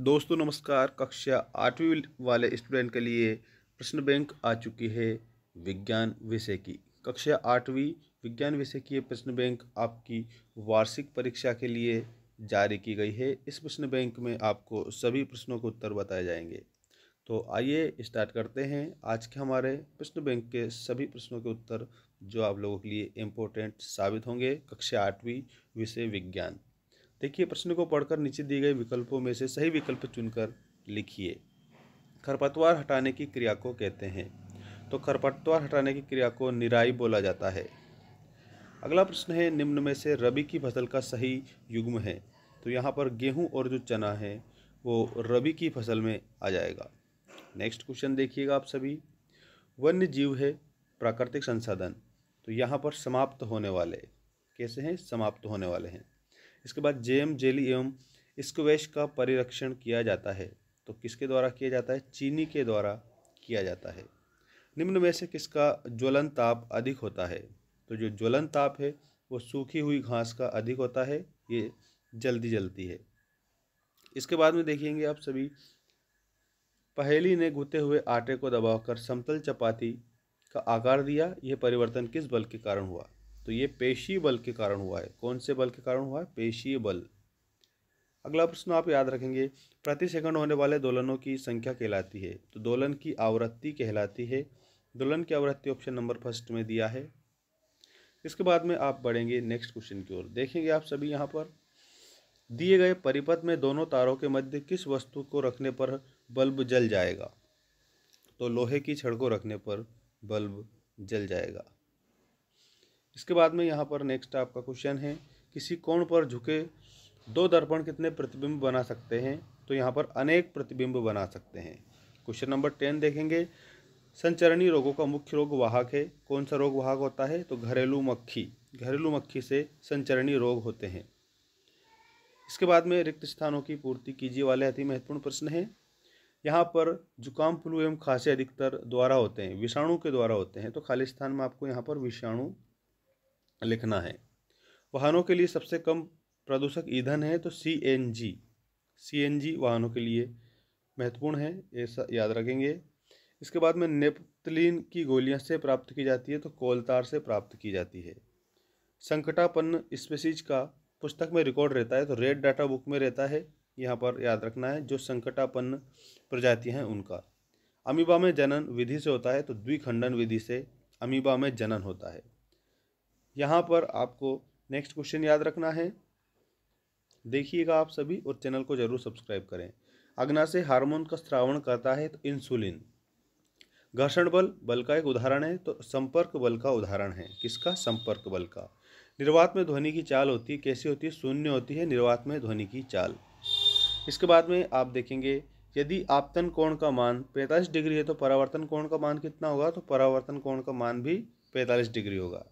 दोस्तों नमस्कार कक्षा आठवीं वाले स्टूडेंट के लिए प्रश्न बैंक आ चुकी है विज्ञान विषय की कक्षा आठवीं विज्ञान विषय की प्रश्न बैंक आपकी वार्षिक परीक्षा के लिए जारी की गई है इस प्रश्न बैंक में आपको सभी प्रश्नों के उत्तर बताए जाएंगे तो आइए स्टार्ट करते हैं आज के हमारे प्रश्न बैंक के सभी प्रश्नों के उत्तर जो आप लोगों के लिए इम्पोर्टेंट साबित होंगे कक्षा आठवीं विषय विज्ञान देखिए प्रश्न को पढ़कर नीचे दिए गए विकल्पों में से सही विकल्प चुनकर लिखिए खरपतवार हटाने की क्रिया को कहते हैं तो खरपतवार हटाने की क्रिया को निराई बोला जाता है अगला प्रश्न है निम्न में से रबी की फसल का सही युग्म है तो यहाँ पर गेहूँ और जो चना है वो रबी की फसल में आ जाएगा नेक्स्ट क्वेश्चन देखिएगा आप सभी वन्य जीव है प्राकृतिक संसाधन तो यहाँ पर समाप्त होने वाले कैसे हैं समाप्त होने वाले हैं इसके बाद जेम जेली एवं स्क्वेश का परिरक्षण किया जाता है तो किसके द्वारा किया जाता है चीनी के द्वारा किया जाता है निम्न में से किसका ज्वलन ताप अधिक होता है तो जो ज्वलन ताप है वो सूखी हुई घास का अधिक होता है ये जल्दी जलती है इसके बाद में देखेंगे आप सभी पहेली ने गुते हुए आटे को दबाकर समतल चपाती का आकार दिया यह परिवर्तन किस बल के कारण हुआ तो ये पेशी बल के कारण हुआ है कौन से बल के कारण हुआ है पेशी बल अगला प्रश्न आप याद रखेंगे प्रति सेकंड होने वाले दोलनों की संख्या कहलाती है तो दोलन की आवृत्ति कहलाती है दोलन की आवृत्ति ऑप्शन नंबर फर्स्ट में दिया है इसके बाद में आप बढ़ेंगे नेक्स्ट क्वेश्चन की ओर देखेंगे आप सभी यहाँ पर दिए गए परिपथ में दोनों तारों के मध्य किस वस्तु को रखने पर बल्ब जल जाएगा तो लोहे की छड़ को रखने पर बल्ब जल जाएगा इसके बाद में यहाँ पर नेक्स्ट आपका क्वेश्चन है किसी कोण पर झुके दो दर्पण कितने प्रतिबिंब बना सकते हैं तो यहाँ पर अनेक प्रतिबिंब बना सकते हैं क्वेश्चन नंबर टेन देखेंगे संचरणी रोगों का मुख्य रोग वाहक है कौन सा रोग वाहक होता है तो घरेलू मक्खी घरेलू मक्खी से संचरणी रोग होते हैं इसके बाद में रिक्त स्थानों की पूर्ति कीजिए वाले अति महत्वपूर्ण प्रश्न है यहाँ पर जुकाम फ्लू एवं खांसी अधिकतर द्वारा होते हैं विषाणु के द्वारा होते हैं तो खाली स्थान में आपको यहाँ पर विषाणु लिखना है वाहनों के लिए सबसे कम प्रदूषक ईंधन है तो C N G C N G वाहनों के लिए महत्वपूर्ण है ऐसा याद रखेंगे इसके बाद में नेपथलिन की गोलियां से प्राप्त की जाती है तो कोलतार से प्राप्त की जाती है संकटापन्न स्पेसीज का पुस्तक में रिकॉर्ड रहता है तो रेड डाटा बुक में रहता है यहाँ पर याद रखना है जो संकटापन्न प्रजातियाँ हैं उनका अमीबा में जनन विधि से होता है तो द्विखंडन विधि से अमीबा में जनन होता है यहाँ पर आपको नेक्स्ट क्वेश्चन याद रखना है देखिएगा आप सभी और चैनल को जरूर सब्सक्राइब करें अग्नाशय हार्मोन का श्रावण करता है तो इंसुलिन घर्षण बल बल का एक उदाहरण है तो संपर्क बल का उदाहरण है किसका संपर्क बल का निर्वात में ध्वनि की चाल होती है कैसी होती है शून्य होती है निर्वात में ध्वनि की चाल इसके बाद में आप देखेंगे यदि आपतन कोण का मान पैंतालीस डिग्री है तो परावर्तन कोण का मान कितना होगा तो परावर्तन कोण का मान भी पैंतालीस डिग्री होगा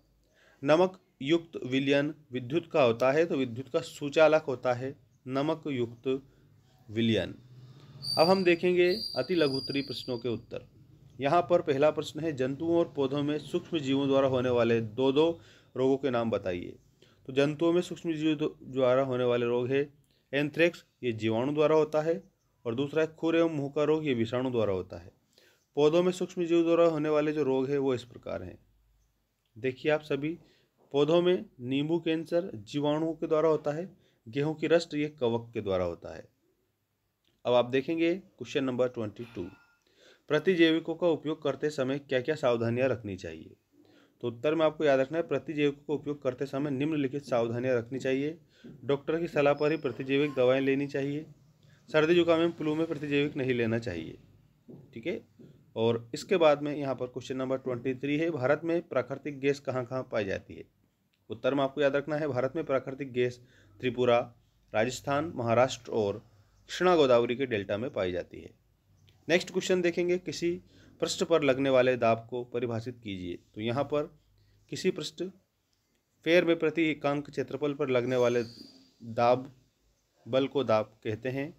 नमक युक्त विलयन विद्युत का होता है तो विद्युत का सुचालक होता है नमक युक्त विलयन अब हम देखेंगे अति लघुतरी प्रश्नों के उत्तर यहाँ पर पहला प्रश्न है जंतुओं और पौधों में सूक्ष्म जीवों द्वारा होने वाले दो दो रोगों के नाम बताइए तो जंतुओं में सूक्ष्म जीव द्वारा होने वाले रोग है एंथ्रेक्स ये जीवाणु द्वारा होता है और दूसरा है खुर एवं मुँह का रोग ये विषाणु द्वारा होता है पौधों में सूक्ष्म जीव द्वारा होने वाले जो रोग है वो इस प्रकार हैं देखिए आप सभी पौधों में नींबू कैंसर जीवाणुओं के द्वारा होता है गेहूं की रस्ट ये कवक के द्वारा होता है अब आप देखेंगे क्वेश्चन नंबर ट्वेंटी टू प्रतिजैविकों का उपयोग करते समय क्या क्या सावधानियां रखनी चाहिए तो उत्तर में आपको याद रखना है प्रतिजैविकों का उपयोग करते समय निम्नलिखित सावधानियां रखनी चाहिए डॉक्टर की सलाह पर ही प्रतिजैविक दवाएं लेनी चाहिए सर्दी जुकाम में फ्लू में प्रतिजैविक नहीं लेना चाहिए ठीक है और इसके बाद में यहाँ पर क्वेश्चन नंबर ट्वेंटी थ्री है भारत में प्राकृतिक गैस कहाँ कहाँ पाई जाती है उत्तर में आपको याद रखना है भारत में प्राकृतिक गैस त्रिपुरा राजस्थान महाराष्ट्र और कृष्णा गोदावरी के डेल्टा में पाई जाती है नेक्स्ट क्वेश्चन देखेंगे किसी पृष्ठ पर लगने वाले दाब को परिभाषित कीजिए तो यहाँ पर किसी पृष्ठ फेयर में प्रति एकांक क्षेत्रफल पर लगने वाले दाब बल को दाब कहते हैं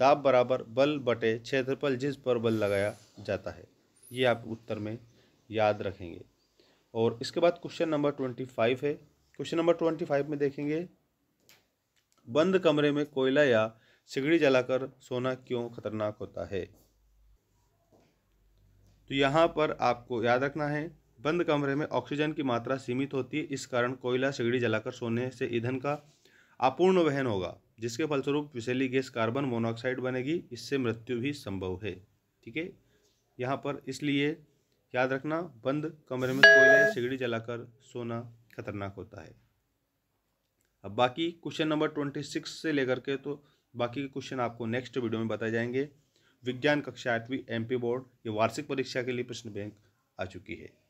दाब बराबर बल बटे क्षेत्रफल जिस पर बल लगाया जाता है ये आप उत्तर में याद रखेंगे और इसके बाद क्वेश्चन नंबर ट्वेंटी फाइव है क्वेश्चन नंबर ट्वेंटी फाइव में देखेंगे बंद कमरे में कोयला या सिगड़ी जलाकर सोना क्यों खतरनाक होता है तो यहाँ पर आपको याद रखना है बंद कमरे में ऑक्सीजन की मात्रा सीमित होती है इस कारण कोयला सिगड़ी जलाकर सोने से ईंधन का अपूर्ण वहन होगा जिसके फलस्वरूप विषैली गैस कार्बन मोनोऑक्साइड बनेगी इससे मृत्यु भी संभव है ठीक है यहाँ पर इसलिए याद रखना बंद कमरे में कोयला या सिगड़ी जलाकर सोना खतरनाक होता है अब बाकी क्वेश्चन नंबर ट्वेंटी सिक्स से लेकर के तो बाकी के क्वेश्चन आपको नेक्स्ट वीडियो में बताए जाएंगे विज्ञान कक्षा आठवीं एमपी बोर्ड ये वार्षिक परीक्षा के लिए प्रश्न बैंक आ चुकी है